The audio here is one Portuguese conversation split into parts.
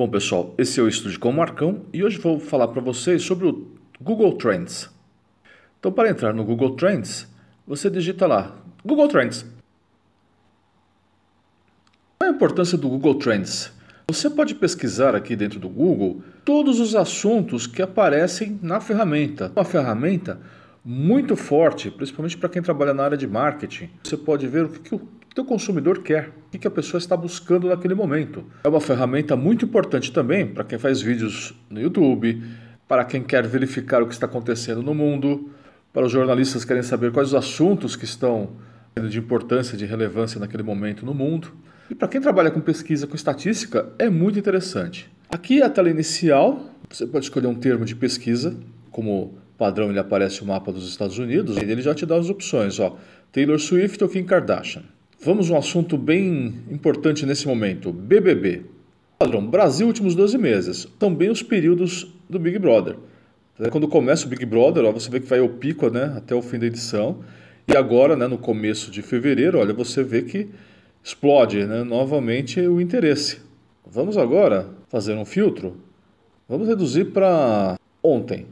Bom, pessoal, esse é o Estúdio com o Marcão e hoje vou falar para vocês sobre o Google Trends. Então, para entrar no Google Trends, você digita lá Google Trends. Qual é a importância do Google Trends? Você pode pesquisar aqui dentro do Google todos os assuntos que aparecem na ferramenta. Uma ferramenta muito forte, principalmente para quem trabalha na área de marketing. Você pode ver o que, que o o o consumidor quer, o que a pessoa está buscando naquele momento. É uma ferramenta muito importante também para quem faz vídeos no YouTube, para quem quer verificar o que está acontecendo no mundo, para os jornalistas que querem saber quais os assuntos que estão de importância, de relevância naquele momento no mundo. E para quem trabalha com pesquisa, com estatística, é muito interessante. Aqui é a tela inicial, você pode escolher um termo de pesquisa, como padrão ele aparece o mapa dos Estados Unidos, e ele já te dá as opções, ó, Taylor Swift ou Kim Kardashian. Vamos a um assunto bem importante nesse momento: BBB. Padrão, Brasil, últimos 12 meses. Também os períodos do Big Brother. Né, quando começa o Big Brother, ó, você vê que vai ao pico né, até o fim da edição. E agora, né, no começo de fevereiro, olha, você vê que explode né, novamente o interesse. Vamos agora fazer um filtro? Vamos reduzir para ontem,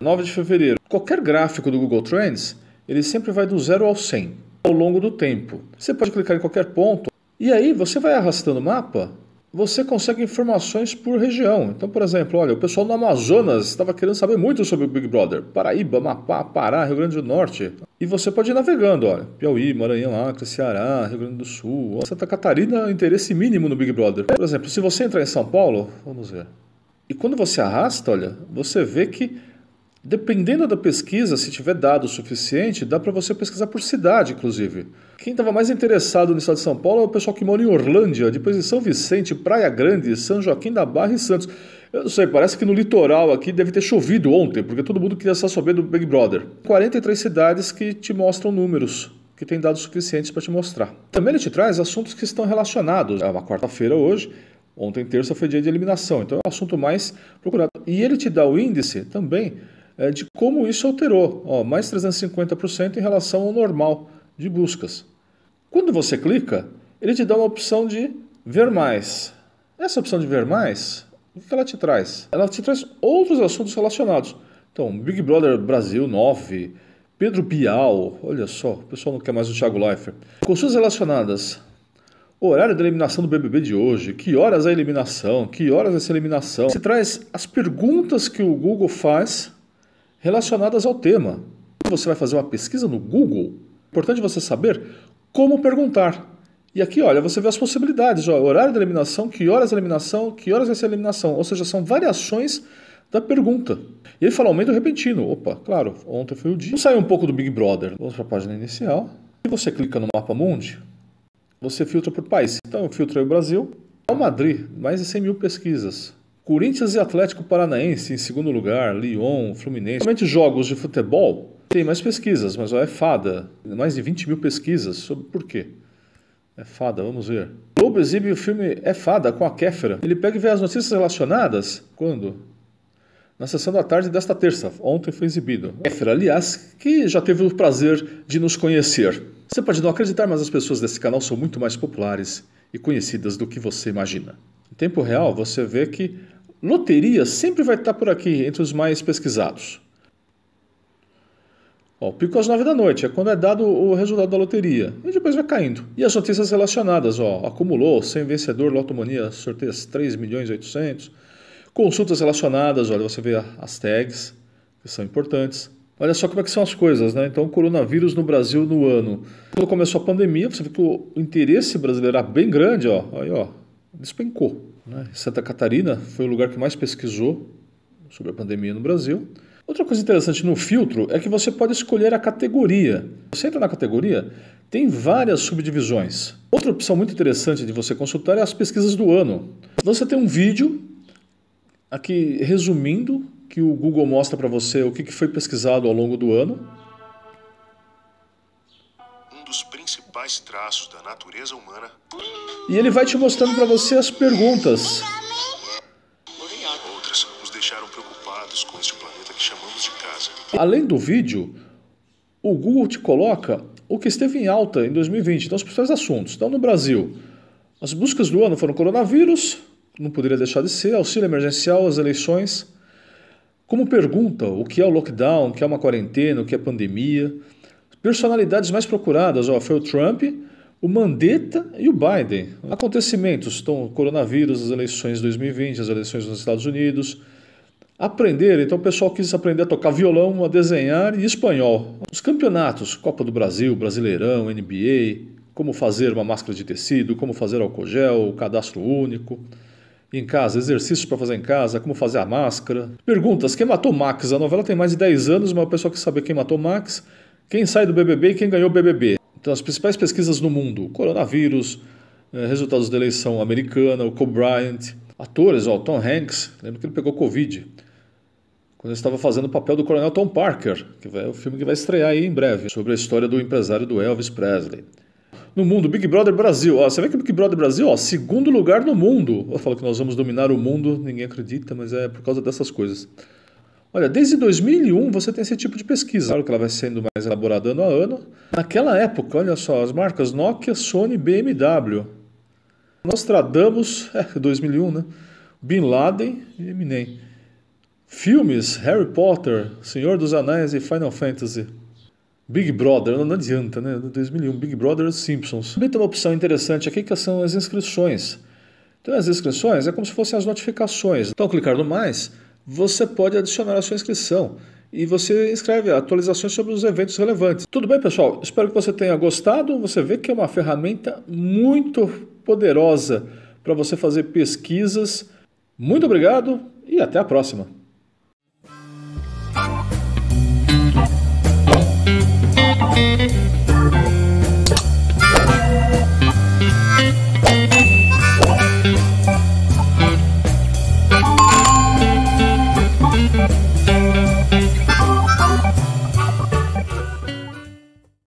9 de fevereiro. Qualquer gráfico do Google Trends, ele sempre vai do 0 ao 100 ao longo do tempo. Você pode clicar em qualquer ponto e aí você vai arrastando o mapa, você consegue informações por região. Então, por exemplo, olha, o pessoal no Amazonas estava querendo saber muito sobre o Big Brother. Paraíba, Amapá, Pará, Rio Grande do Norte. E você pode ir navegando, olha, Piauí, Maranhão, Acre, Ceará, Rio Grande do Sul, Santa Catarina, interesse mínimo no Big Brother. Por exemplo, se você entrar em São Paulo, vamos ver. E quando você arrasta, olha, você vê que Dependendo da pesquisa, se tiver dado o suficiente, dá para você pesquisar por cidade, inclusive. Quem estava mais interessado no estado de São Paulo é o pessoal que mora em Orlândia, depois em São Vicente, Praia Grande, São Joaquim da Barra e Santos. Eu não sei, parece que no litoral aqui deve ter chovido ontem, porque todo mundo queria só saber do Big Brother. 43 cidades que te mostram números que tem dados suficientes para te mostrar. Também ele te traz assuntos que estão relacionados. É uma quarta-feira hoje, ontem terça foi dia de eliminação, então é um assunto mais procurado. E ele te dá o índice também é, de como isso alterou, ó, mais 350% em relação ao normal de buscas. Quando você clica, ele te dá uma opção de ver mais. Essa opção de ver mais, o que ela te traz? Ela te traz outros assuntos relacionados. Então, Big Brother Brasil 9, Pedro Bial, olha só, o pessoal não quer mais o Thiago Leifert. Consultas relacionadas. O horário da eliminação do BBB de hoje, que horas a eliminação, que horas essa eliminação. Você traz as perguntas que o Google faz relacionadas ao tema. você vai fazer uma pesquisa no Google, é importante você saber como perguntar. E aqui, olha, você vê as possibilidades, ó, horário da eliminação, que horas de eliminação, que horas vai ser a eliminação. Ou seja, são variações da pergunta. E ele fala aumento repentino. Opa, claro, ontem foi o dia. Vamos sair um pouco do Big Brother. Vamos para a página inicial. E você clica no mapa mundi, você filtra por país. Então eu aí o Brasil. Ao Madrid, mais de 100 mil pesquisas. Corinthians e Atlético Paranaense em segundo lugar, Lyon, Fluminense. Somente jogos de futebol tem mais pesquisas, mas ó, é fada. Mais de 20 mil pesquisas sobre por quê. É fada, vamos ver. O Globo exibe o filme É Fada com a Kéfera. Ele pega e vê as notícias relacionadas. Quando? Na sessão da tarde desta terça. Ontem foi exibido. Kéfera, aliás, que já teve o prazer de nos conhecer. Você pode não acreditar, mas as pessoas desse canal são muito mais populares e conhecidas do que você imagina. Em tempo real, você vê que Loteria sempre vai estar por aqui, entre os mais pesquisados. Ó, o pico às 9 da noite é quando é dado o resultado da loteria. E depois vai caindo. E as notícias relacionadas, ó, acumulou, sem vencedor, lotomania, sorteias 3 milhões e Consultas relacionadas, olha, você vê as tags, que são importantes. Olha só como é que são as coisas, né? Então, coronavírus no Brasil no ano. Quando começou a pandemia, você vê que o interesse brasileiro era bem grande, ó. Aí, ó, despencou. Né? Santa Catarina foi o lugar que mais pesquisou sobre a pandemia no Brasil. Outra coisa interessante no filtro é que você pode escolher a categoria. Você entra na categoria, tem várias subdivisões. Outra opção muito interessante de você consultar é as pesquisas do ano. Você tem um vídeo aqui resumindo que o Google mostra para você o que foi pesquisado ao longo do ano. Um dos principais principais traços da natureza humana. E ele vai te mostrando para você as perguntas. Outras nos deixaram preocupados com este planeta que chamamos de casa. Além do vídeo, o Google te coloca o que esteve em alta em 2020, então os principais assuntos. Então, no Brasil, as buscas do ano foram coronavírus, não poderia deixar de ser, auxílio emergencial, as eleições. Como pergunta, o que é o lockdown, o que é uma quarentena, o que é pandemia. Personalidades mais procuradas, ó, foi o Trump, o Mandetta e o Biden. Acontecimentos, então, coronavírus, as eleições de 2020, as eleições nos Estados Unidos. Aprender, então o pessoal quis aprender a tocar violão, a desenhar e espanhol. Os campeonatos, Copa do Brasil, Brasileirão, NBA, como fazer uma máscara de tecido, como fazer álcool gel, cadastro único. Em casa, exercícios para fazer em casa, como fazer a máscara. Perguntas: quem matou Max? A novela tem mais de 10 anos, mas o pessoal quer saber quem matou Max. Quem sai do BBB e quem ganhou o BBB? Então, as principais pesquisas no mundo: coronavírus, eh, resultados da eleição americana, o Kobe Bryant, atores, o Tom Hanks, lembra que ele pegou Covid quando ele estava fazendo o papel do Coronel Tom Parker, que é o filme que vai estrear aí em breve, sobre a história do empresário do Elvis Presley. No mundo, Big Brother Brasil. Ó, você vê que o Big Brother Brasil, ó, segundo lugar no mundo. Eu falo que nós vamos dominar o mundo, ninguém acredita, mas é por causa dessas coisas. Olha, desde 2001 você tem esse tipo de pesquisa. Claro que ela vai sendo mais elaborada ano a ano. Naquela época, olha só, as marcas Nokia, Sony, BMW. Nostradamus, é, 2001, né? Bin Laden e Eminem. Filmes, Harry Potter, Senhor dos Anéis e Final Fantasy. Big Brother, não, não adianta, né? 2001, Big Brother e Simpsons. Também tem uma opção interessante aqui que são as inscrições. Então as inscrições é como se fossem as notificações. Então clicar no mais você pode adicionar a sua inscrição e você escreve atualizações sobre os eventos relevantes. Tudo bem, pessoal? Espero que você tenha gostado. Você vê que é uma ferramenta muito poderosa para você fazer pesquisas. Muito obrigado e até a próxima. Thank you.